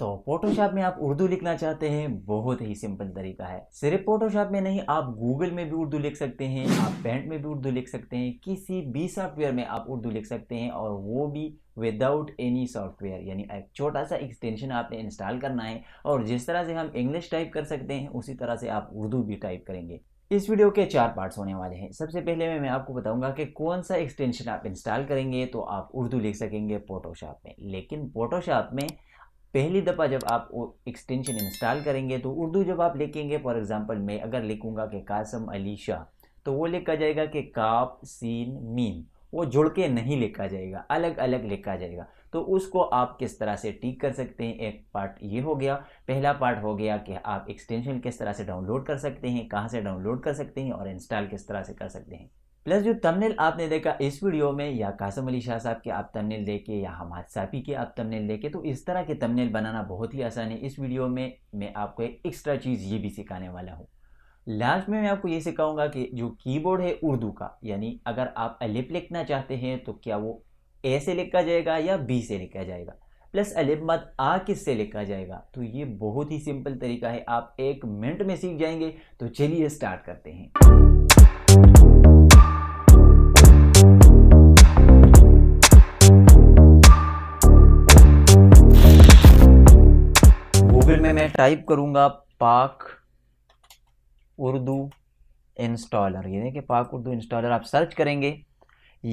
तो फोटोशॉप में आप उर्दू लिखना चाहते हैं बहुत ही सिंपल तरीका है सिर्फ फोटोशॉप में नहीं आप गूगल में भी उर्दू लिख सकते हैं आप पेंट में भी उर्दू लिख सकते हैं किसी भी सॉफ्टवेयर में आप उर्दू लिख सकते हैं और वो भी विदाउट एनी सॉफ्टवेयर यानी एक छोटा सा एक्सटेंशन आपने इंस्टॉल करना है और जिस तरह से हम इंग्लिश टाइप कर सकते हैं उसी तरह से आप उर्दू भी टाइप करेंगे इस वीडियो के चार पार्ट्स होने वाले हैं सबसे पहले मैं मैं आपको बताऊंगा कि कौन सा एक्सटेंशन आप इंस्टॉल करेंगे तो आप उर्दू लिख सकेंगे फोटोशॉप में लेकिन फोटोशॉप में पहली दफ़ा जब आप एक्सटेंशन इंस्टॉल करेंगे तो उर्दू जब आप लिखेंगे फॉर एग्ज़ाम्पल मैं अगर लिखूँगा कि कासम अली शाह तो वो लिखा जाएगा कि काप सीन मीम वो जुड़ के नहीं लिखा जाएगा अलग अलग लिखा जाएगा तो उसको आप किस तरह से ठीक कर सकते हैं एक पार्ट ये हो गया पहला पार्ट हो गया कि आप एक्सटेंशन किस तरह से डाउनलोड कर सकते हैं कहाँ से डाउनलोड कर सकते हैं और इंस्टॉल किस तरह से कर सकते हैं प्लस जो तमनेल आपने देखा इस वीडियो में या कासम अली शाह साहब के आप तमनेल लेके या हमाद साफी के आप तमनेल लेके तो इस तरह के तमनेल बनाना बहुत ही आसान है इस वीडियो में मैं आपको एक एक्स्ट्रा चीज़ ये भी सिखाने वाला हूँ लास्ट में मैं आपको ये सिखाऊंगा कि जो कीबोर्ड है उर्दू का यानी अगर आप अलिप लिखना चाहते हैं तो क्या वो ए से लिखा जाएगा या बी से लिखा जाएगा प्लस अलिप मत आ किस से लिखा जाएगा तो ये बहुत ही सिंपल तरीका है आप एक मिनट में सीख जाएंगे तो चलिए स्टार्ट करते हैं में मैं टाइप करूंगा पाक उर्दू इंस्टॉलर यानी कि पाक उर्दू इंस्टॉलर आप सर्च करेंगे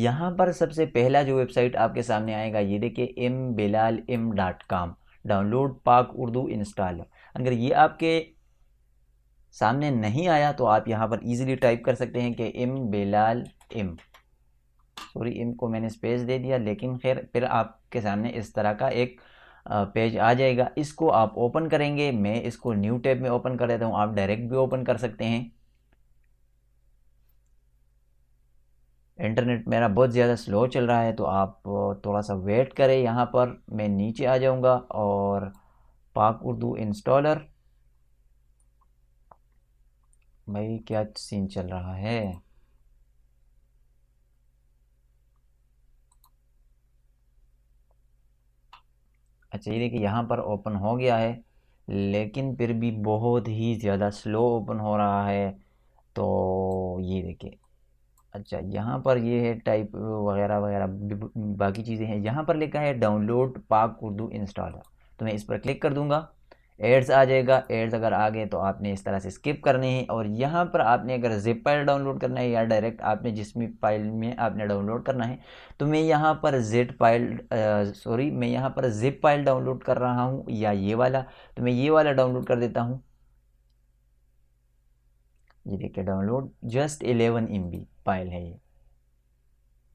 यहाँ पर सबसे पहला जो वेबसाइट आपके सामने आएगा ये देखिए M Bilal M dot com download Pak Urdu installer अगर ये आपके सामने नहीं आया तो आप यहाँ पर इजीली टाइप कर सकते हैं कि M Bilal M sorry M को मैंने स्पेस दे दिया लेकिन खैर फिर आपके सामने इस तरह का एक पेज आ जाएगा इसको आप ओपन करेंगे मैं इसको न्यू टैब में ओपन कर देता हूँ आप डायरेक्ट भी ओपन कर सकते हैं इंटरनेट मेरा बहुत ज़्यादा स्लो चल रहा है तो आप थोड़ा सा वेट करें यहाँ पर मैं नीचे आ जाऊँगा और पाक उर्दू इंस्टॉलर भाई क्या सीन चल रहा है अच्छा ये देखिए यहाँ पर ओपन हो गया है लेकिन फिर भी बहुत ही ज़्यादा स्लो ओपन हो रहा है तो ये देखिए अच्छा यहाँ पर ये है टाइप वगैरह वगैरह बाकी चीज़ें हैं यहाँ पर लिखा है डाउनलोड पाक उर्दू इंस्टॉलर तो मैं इस पर क्लिक कर दूँगा एड्स आ जाएगा एड्स अगर आ गए तो आपने इस तरह से स्किप करनी है और यहाँ पर आपने अगर जिप फाइल डाउनलोड करना है या डायरेक्ट आपने जिस भी फाइल में आपने डाउनलोड करना है तो मैं यहाँ पर जेड फाइल सॉरी मैं यहाँ पर जिप फाइल डाउनलोड कर रहा हूँ या ये वाला तो मैं ये वाला डाउनलोड कर देता हूँ ये देखिए download just eleven M file है ये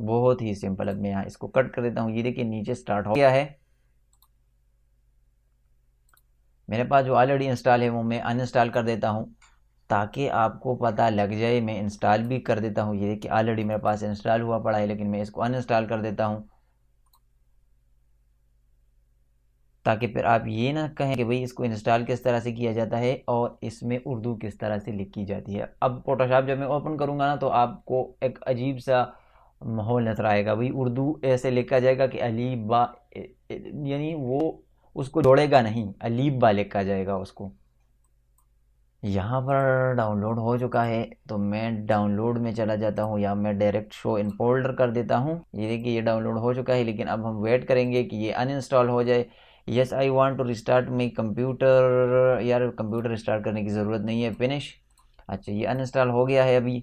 बहुत ही सिंपल अब मैं यहाँ इसको कट कर देता हूँ ये देखिए नीचे स्टार्ट हो गया है मेरे पास जो ऑलरेडी इंस्टॉल है वो मैं अनइंस्टॉल कर देता हूँ ताकि आपको पता लग जाए मैं इंस्टॉल भी कर देता हूँ ये कि ऑलरेडी मेरे पास इंस्टॉल हुआ पड़ा है लेकिन मैं इसको अनइंस्टॉल कर देता हूँ ताकि फिर आप ये ना कहें कि भाई इसको इंस्टॉल किस तरह से किया जाता है और इसमें उर्दू किस तरह से लिखी जाती है अब फोटोशॉप जब मैं ओपन करूँगा ना तो आपको एक अजीब सा माहौल नजर आएगा भाई उर्दू ऐसे लिखा जाएगा कि अली बा यानी वो उसको दौड़ेगा नहीं अलीब बालिक का जाएगा उसको यहाँ पर डाउनलोड हो चुका है तो मैं डाउनलोड में चला जाता हूँ या मैं डायरेक्ट शो इन फोल्डर कर देता हूँ ये देखिए ये डाउनलोड हो चुका है लेकिन अब हम वेट करेंगे कि ये अनइंस्टॉल हो जाए yes I want to restart my computer यार कंप्यूटर रिस्टार्ट करने की ज़रूरत नहीं है फिनिश अच्छा ये अनइंस्टॉल हो गया है अभी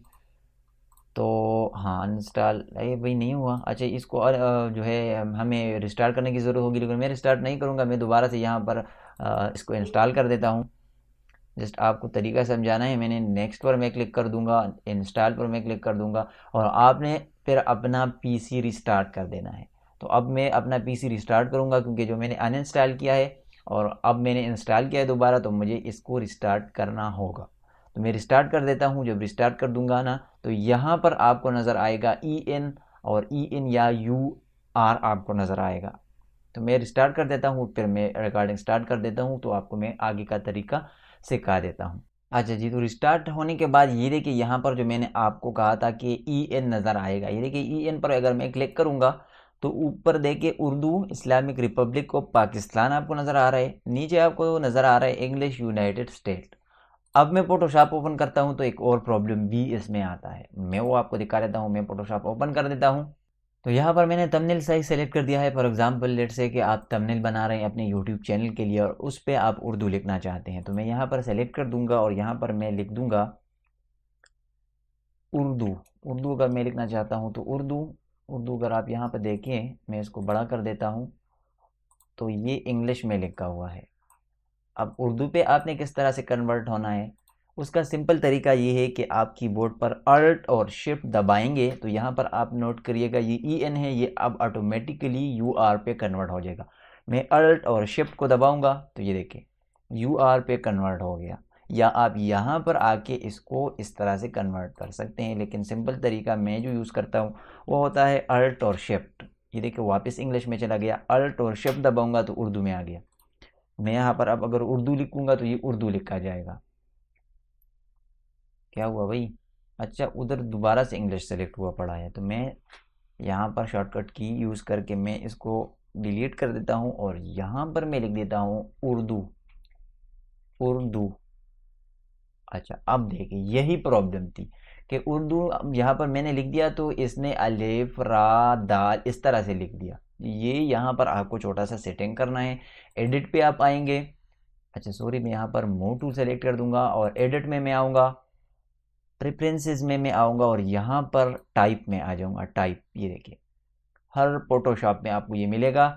तो हाँ अनस्टॉल ये भाई नहीं हुआ अच्छा इसको और जो है हमें रिस्टार्ट करने की ज़रूरत होगी लेकिन मैं रिस्टार्ट नहीं करूँगा मैं दोबारा से यहाँ पर इसको इंस्टॉल कर देता हूँ जस्ट आपको तरीका समझाना है मैंने नेक्स्ट पर मैं क्लिक कर दूँगा इंस्टॉल पर मैं क्लिक कर दूँगा और आपने फिर अपना पीसी रिस्टार्ट कर देना है तो अब मैं अपना पीसी रिस्टार्ट करूँगा क्योंकि जो मैंने अनइंस्टॉल किया है और अब मैंने इंस्टॉल किया है दोबारा तो मुझे इसको रिस्टार्ट करना होगा तो मैं रिस्टार्ट कर देता हूँ जब रिस्टार्ट कर दूँगा ना तो यहाँ पर आपको नज़र आएगा ई e एन और ई e एन या यू आर आपको नज़र आएगा तो मैं रिस्टार्ट कर देता हूँ फिर मैं रिकॉर्डिंग स्टार्ट कर देता हूँ तो आपको मैं आगे का तरीका सिखा देता हूँ अच्छा जी तो रिस्टार्ट होने के बाद ये देखिए यहाँ पर जो मैंने आपको कहा था कि ई e एन नज़र आएगा ये देखिए ई एन पर अगर मैं क्लिक करूँगा तो ऊपर देखिए Urdu Islamic Republic of Pakistan आपको नज़र आ रहा है नीचे आपको नज़र आ रहा है इंग्लिश यूनाइटेड स्टेट अब मैं फोटोशॉप ओपन करता हूँ तो एक और प्रॉब्लम भी इसमें आता है मैं वो आपको दिखा देता हूँ मैं फोटोशॉप ओपन कर देता हूँ तो यहाँ पर मैंने तमनेल साइज सेलेक्ट कर दिया है फॉर एग्जांपल लेट से कि आप तमनेल बना रहे हैं अपने यूट्यूब चैनल के लिए और उस पर आप उर्दू लिखना चाहते हैं तो मैं यहाँ पर सेलेक्ट कर दूंगा और यहाँ पर मैं लिख दूंगा उर्दू उर्दू अगर मैं लिखना चाहता हूँ तो उर्दू उर्दू अगर आप यहाँ पर देखें मैं इसको बड़ा कर देता हूँ तो ये इंग्लिश में लिखा हुआ है अब उर्दू पे आपने किस तरह से कन्वर्ट होना है उसका सिंपल तरीका ये है कि आप कीबोर्ड पर अल्ट और शिफ्ट दबाएंगे तो यहाँ पर आप नोट करिएगा ये ई एन है ये अब ऑटोमेटिकली यू आर पे कन्वर्ट हो जाएगा मैं अल्ट और शिफ्ट को दबाऊंगा तो ये देखिए यू आर पे कन्वर्ट हो गया या आप यहाँ पर आके इसको इस तरह से कन्वर्ट कर सकते हैं लेकिन सिंपल तरीका मैं जो यूज़ करता हूँ वो होता है अल्ट और शिफ्ट ये देखिए वापस इंग्लिश में चला गया अल्ट और शिफ्ट दबाऊँगा तो उर्दू में आ गया मैं यहाँ पर अब अगर उर्दू लिखूंगा तो ये उर्दू लिखा जाएगा क्या हुआ भाई अच्छा उधर दोबारा से इंग्लिश सेलेक्ट हुआ पड़ा है तो मैं यहाँ पर शॉर्टकट की यूज़ करके मैं इसको डिलीट कर देता हूँ और यहाँ पर मैं लिख देता हूँ उर्दू उर्दू अच्छा अब देखिए यही प्रॉब्लम थी कि उर्दू यहाँ पर मैंने लिख दिया तो इसने अलेफ रा दाल इस तरह से लिख दिया ये यहाँ पर आपको छोटा सा सेटिंग करना है एडिट पे आप आएंगे अच्छा सॉरी मैं यहाँ पर मो टू सेलेक्ट कर दूंगा और एडिट में मैं आऊँगा प्रेफरेंसेस में मैं आऊँगा और यहाँ पर टाइप में आ जाऊँगा टाइप ये देखिए हर फोटोशॉप में आपको ये मिलेगा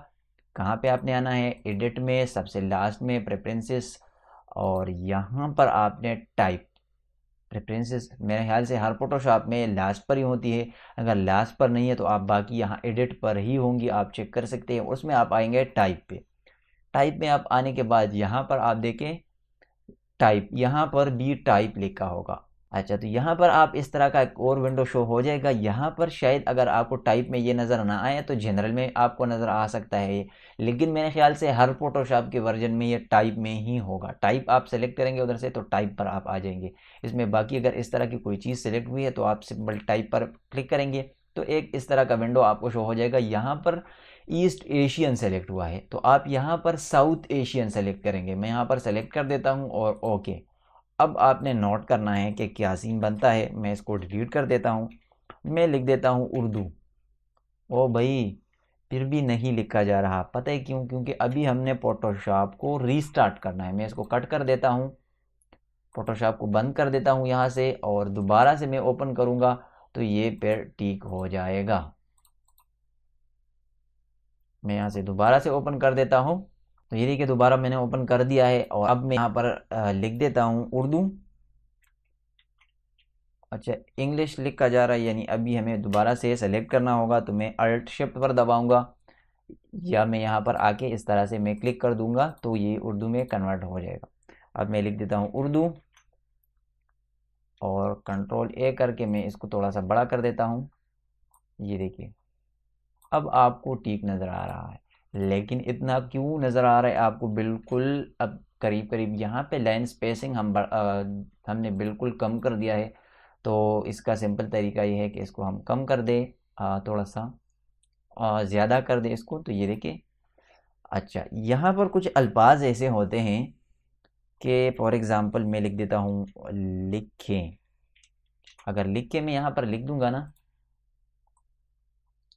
कहाँ पे आपने आना है एडिट में सबसे लास्ट में प्रेफरेंसेस और यहाँ पर आपने टाइप प्रेफरेंसेस मेरे ख्याल से हर फोटोशॉप में लास्ट पर ही होती है अगर लास्ट पर नहीं है तो आप बाकी यहाँ एडिट पर ही होंगी आप चेक कर सकते हैं उसमें आप आएंगे टाइप पे टाइप में आप आने के बाद यहाँ पर आप देखें टाइप यहाँ पर बी टाइप लिखा होगा अच्छा तो यहाँ पर आप इस तरह का एक और विंडो शो हो जाएगा यहाँ पर शायद अगर आपको टाइप में ये नज़र ना आए तो जनरल में आपको नज़र आ सकता है ये लेकिन मेरे ख्याल से हर फ़ोटोशॉप के वर्जन में ये टाइप में ही होगा टाइप आप सेलेक्ट करेंगे उधर से तो टाइप पर आप आ जाएंगे इसमें बाकी अगर इस तरह की कोई चीज़ सेलेक्ट हुई है तो आप सिंपल टाइप पर क्लिक करेंगे तो एक इस तरह का विंडो आपको शो हो जाएगा यहाँ पर ईस्ट एशियन सेलेक्ट हुआ है तो आप यहाँ पर साउथ एशियन सेलेक्ट करेंगे मैं यहाँ पर सेलेक्ट कर देता हूँ और ओके अब आपने नोट करना है कि क्या सीन बनता है मैं इसको डिलीट कर देता हूँ मैं लिख देता हूँ उर्दू ओ भाई फिर भी नहीं लिखा जा रहा पता है क्यों क्योंकि अभी हमने फोटोशॉप को रीस्टार्ट करना है मैं इसको कट कर देता हूँ फोटोशॉप को बंद कर देता हूँ यहाँ से और दोबारा से मैं ओपन करूँगा तो ये पेड़ ठीक हो जाएगा मैं यहाँ से दोबारा से ओपन कर देता हूँ तो ये देखिए दोबारा मैंने ओपन कर दिया है और अब मैं यहाँ पर लिख देता हूँ उर्दू अच्छा इंग्लिश लिखा जा रहा है यानी अभी हमें दोबारा से सेलेक्ट करना होगा तो मैं अल्ट शिफ्ट पर दबाऊँगा या मैं यहाँ पर आके इस तरह से मैं क्लिक कर दूंगा तो ये उर्दू में कन्वर्ट हो जाएगा अब मैं लिख देता हूँ उर्दू और कंट्रोल ए करके मैं इसको थोड़ा सा बड़ा कर देता हूँ ये देखिए अब आपको ठीक नज़र आ रहा है लेकिन इतना क्यों नज़र आ रहा है आपको बिल्कुल अब करीब करीब यहाँ पे लाइन स्पेसिंग हम आ, हमने बिल्कुल कम कर दिया है तो इसका सिंपल तरीका ये है कि इसको हम कम कर दें थोड़ा सा ज़्यादा कर दें इसको तो ये देखें अच्छा यहाँ पर कुछ अल्फाज ऐसे होते हैं कि फॉर एग्ज़ाम्पल मैं लिख देता हूँ लिखें अगर लिख के मैं यहाँ पर लिख दूँगा ना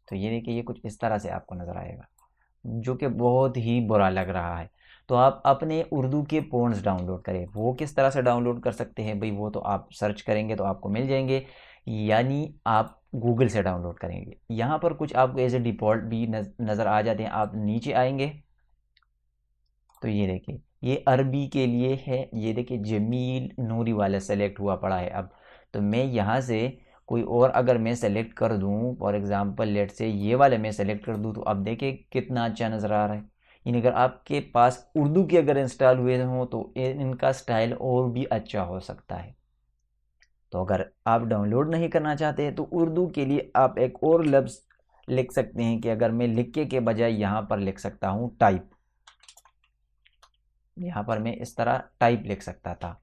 तो ये देखिए ये कुछ इस तरह से आपको नज़र आएगा जो कि बहुत ही बुरा लग रहा है तो आप अपने उर्दू के पोर्ट्स डाउनलोड करें वो किस तरह से डाउनलोड कर सकते हैं भाई वो तो आप सर्च करेंगे तो आपको मिल जाएंगे यानी आप गूगल से डाउनलोड करेंगे यहाँ पर कुछ आपको एज ए डिफ़ॉल्ट भी नज़र आ जाते हैं आप नीचे आएंगे तो ये देखिए ये अरबी के लिए है ये देखिए जमील नूरी वाला सेलेक्ट हुआ पड़ा है अब तो मैं यहाँ से कोई और अगर मैं सेलेक्ट कर दूँ फॉर एग्ज़ाम्पल लेट से ये वाले मैं सेलेक्ट कर दूँ तो आप देखें कितना अच्छा नज़र आ रहा है यानी अगर आपके पास उर्दू के अगर इंस्टॉल हुए हों तो इनका स्टाइल और भी अच्छा हो सकता है तो अगर आप डाउनलोड नहीं करना चाहते हैं तो उर्दू के लिए आप एक और लफ्ज़ लिख सकते हैं कि अगर मैं लिख के बजाय यहाँ पर लिख सकता हूँ टाइप यहाँ पर मैं इस तरह टाइप लिख सकता था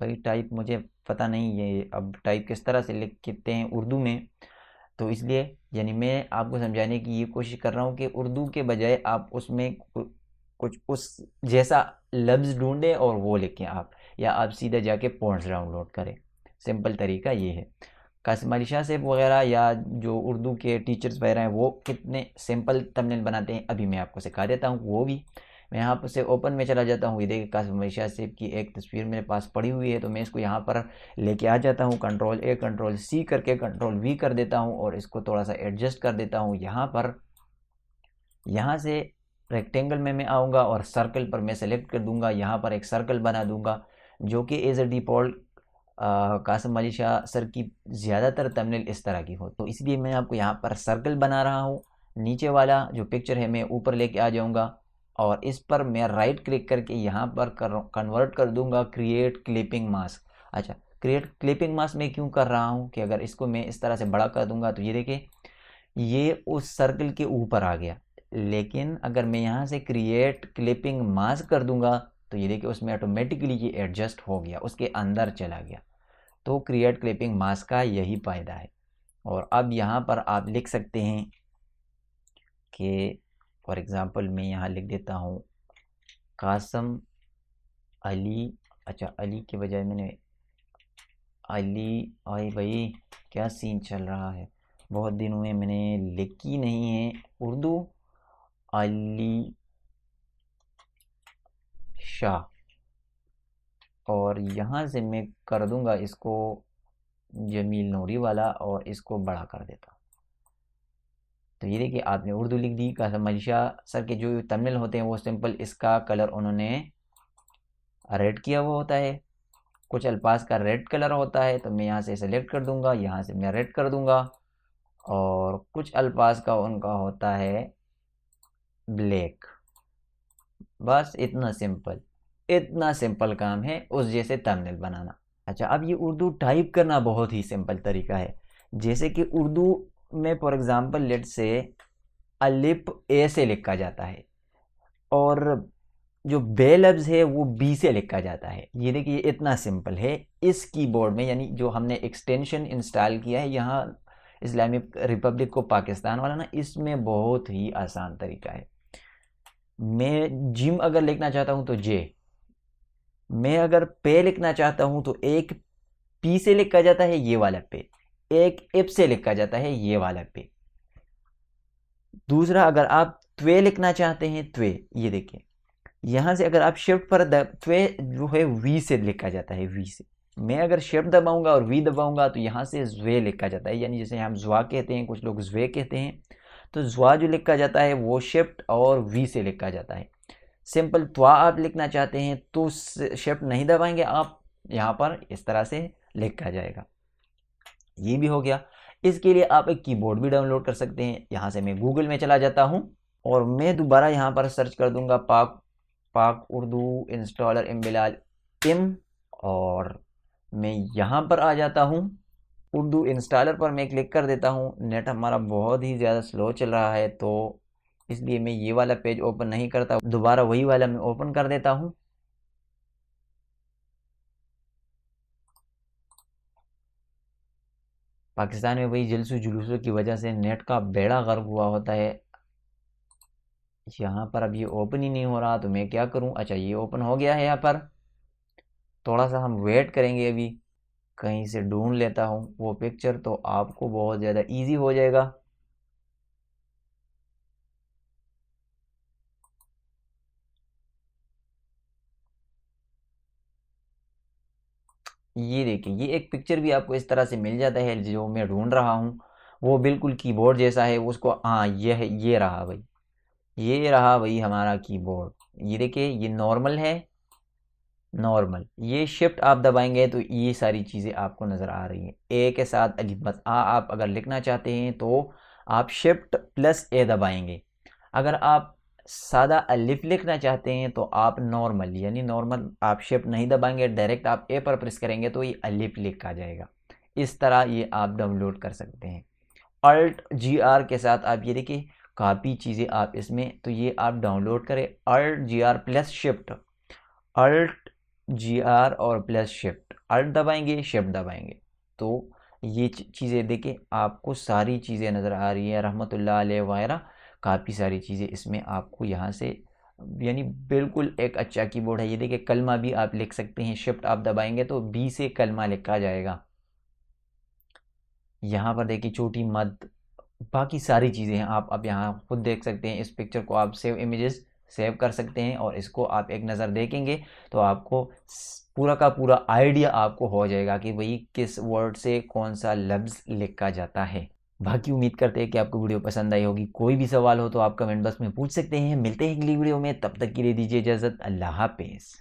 भाई टाइप मुझे पता नहीं है अब टाइप किस तरह से लिखते हैं उर्दू में तो इसलिए यानी मैं आपको समझाने की ये कोशिश कर रहा हूँ कि उर्दू के बजाय आप उसमें कुछ उस जैसा लफ्ज़ ढूंढें और वो लिखें आप या आप सीधा जाके पॉइंट्स डाउनलोड करें सिंपल तरीका ये है कासिम अली शाह सेब वगैरह या जो उर्दू के टीचर्स वगैरह हैं वो कितने सिंपल तमनेल बनाते हैं अभी मैं आपको सिखा देता हूँ वो भी मैं यहाँ पर से ओपन में चला जाता हूँ ये देखिए कासिम मलिशा सेब की एक तस्वीर मेरे पास पड़ी हुई है तो मैं इसको यहाँ पर लेके आ जाता हूँ कंट्रोल ए कंट्रोल सी करके कंट्रोल वी कर देता हूँ और इसको थोड़ा सा एडजस्ट कर देता हूँ यहाँ पर यहाँ से रेक्टेंगल में मैं आऊँगा और सर्कल पर मैं सेलेक्ट कर दूँगा यहाँ पर एक सर्कल बना दूँगा जो कि as a default Qasim Ali Shah sir की ज़्यादातर तमनील इस तरह की हो तो इसलिए मैं आपको यहाँ पर सर्कल बना रहा हूँ नीचे वाला जो पिक्चर है मैं ऊपर लेके आ जाऊँगा और इस पर मैं राइट क्लिक करके यहाँ पर कर कन्वर्ट कर दूंगा क्रिएट क्लिपिंग मास्क अच्छा क्रिएट क्लिपिंग मास्क मैं क्यों कर रहा हूँ कि अगर इसको मैं इस तरह से बड़ा कर दूंगा तो ये देखिए ये उस सर्कल के ऊपर आ गया लेकिन अगर मैं यहाँ से क्रिएट क्लिपिंग मास्क कर दूंगा तो ये देखिए उसमें ऑटोमेटिकली ये एडजस्ट हो गया उसके अंदर चला गया तो क्रिएट क्लिपिंग मास्क का यही फ़ायदा है और अब यहाँ पर आप लिख सकते हैं कि फॉर एग्ज़ाम्पल मैं यहाँ लिख देता हूँ कासम अली अच्छा अली के बजाय मैंने अली आए भाई क्या सीन चल रहा है बहुत दिन हुए मैंने लिखी नहीं है उर्दू अली शाह और यहाँ से मैं कर दूँगा इसको जमील नूरी वाला और इसको बड़ा कर देता तो ये देखिए आपने उर्दू लिख दी का मनीषा सर के जो तमिल होते हैं वो सिंपल इसका कलर उन्होंने रेड किया हुआ होता है कुछ अल्पास का रेड कलर होता है तो मैं यहाँ से सेलेक्ट कर दूँगा यहाँ से मैं रेड कर दूँगा और कुछ अल्पास का उनका होता है ब्लैक बस इतना सिंपल इतना सिंपल काम है उस जैसे तमिल बनाना अच्छा अब ये उर्दू टाइप करना बहुत ही सिंपल तरीका है जैसे कि उर्दू में फॉर एग्ज़ाम्पल लेट से अलिप ए से लिखा जाता है और जो बे लफ्ज़ है वो बी से लिखा जाता है ये देखिए इतना सिंपल है इस कीबोर्ड में यानी जो हमने एक्सटेंशन इंस्टॉल किया है यहाँ इस्लामिक रिपब्लिक को पाकिस्तान वाला ना इसमें बहुत ही आसान तरीका है मैं जिम अगर लिखना चाहता हूँ तो जे मैं अगर पे लिखना चाहता हूँ तो एक पी से लिखा जाता है ये वाला पे एक इप से लिखा जाता है ये वाला पे दूसरा अगर आप त्वे लिखना चाहते हैं त्वे ये देखिए यहाँ से अगर आप शिफ्ट पर त्वे जो है वी से लिखा जाता है वी से मैं अगर शिफ्ट दबाऊंगा और वी दबाऊंगा तो यहाँ से ज्वे लिखा जाता है यानी जैसे हम ज्वा कहते हैं कुछ लोग ज्वे कहते हैं तो ज्वा जो लिखा जाता है वो शिफ्ट और वी से लिखा जाता है सिंपल त्वा आप लिखना चाहते हैं तो शिफ्ट नहीं दबाएंगे आप यहाँ पर इस तरह से लिखा जाएगा ये भी हो गया इसके लिए आप एक कीबोर्ड भी डाउनलोड कर सकते हैं यहाँ से मैं गूगल में चला जाता हूँ और मैं दोबारा यहाँ पर सर्च कर दूँगा पाक पाक उर्दू इंस्टॉलर बिलाल इम और मैं यहाँ पर आ जाता हूँ उर्दू इंस्टॉलर पर मैं क्लिक कर देता हूँ नेट हमारा बहुत ही ज़्यादा स्लो चल रहा है तो इसलिए मैं ये वाला पेज ओपन नहीं करता दोबारा वही वाला मैं ओपन कर देता हूँ पाकिस्तान में वही जलसों जुलूसों की वजह से नेट का बेड़ा गर्क हुआ होता है यहाँ पर अब ये ओपन ही नहीं हो रहा तो मैं क्या करूँ अच्छा ये ओपन हो गया है यहाँ पर थोड़ा सा हम वेट करेंगे अभी कहीं से ढूंढ लेता हूँ वो पिक्चर तो आपको बहुत ज़्यादा इजी हो जाएगा ये देखिए ये एक पिक्चर भी आपको इस तरह से मिल जाता है जो मैं ढूंढ रहा हूँ वो बिल्कुल कीबोर्ड जैसा है उसको हाँ ये है ये रहा भाई ये रहा भाई हमारा कीबोर्ड ये देखिए ये नॉर्मल है नॉर्मल ये शिफ्ट आप दबाएंगे तो ये सारी चीज़ें आपको नज़र आ रही हैं ए के साथ अलिमत आ आप अगर लिखना चाहते हैं तो आप शिफ्ट प्लस ए दबाएंगे अगर आप सादा अलिफ लिखना चाहते हैं तो आप नॉर्मल यानी नॉर्मल आप शिफ्ट नहीं दबाएंगे डायरेक्ट आप ए पर प्रेस करेंगे तो ये अलिफ आ जाएगा इस तरह ये आप डाउनलोड कर सकते हैं अल्ट जी आर के साथ आप ये देखिए काफ़ी चीज़ें आप इसमें तो ये आप डाउनलोड करें Alt G R plus shift Alt G R और प्लस शिफ्ट अल्ट दबाएंगे शिफ्ट दबाएंगे तो ये चीज़ें देखें आपको सारी चीज़ें नज़र आ रही हैं रहमतुल्लाह अलैहि वगैरह काफ़ी सारी चीज़ें इसमें आपको यहाँ से यानी बिल्कुल एक अच्छा कीबोर्ड है ये देखिए कलमा भी आप लिख सकते हैं शिफ्ट आप दबाएंगे तो बी से कलमा लिखा जाएगा यहाँ पर देखिए छोटी मद बाकी सारी चीज़ें हैं आप अब यहाँ खुद देख सकते हैं इस पिक्चर को आप सेव इमेजेस सेव कर सकते हैं और इसको आप एक नज़र देखेंगे तो आपको पूरा का पूरा आइडिया आपको हो जाएगा कि भाई किस वर्ड से कौन सा लफ्ज़ लिखा जाता है बाकी उम्मीद करते हैं कि आपको वीडियो पसंद आई होगी कोई भी सवाल हो तो आप कमेंट बॉक्स में पूछ सकते हैं मिलते हैं अगली वीडियो में तब तक के लिए दीजिए इजाज़त अल्लाह हाफिज़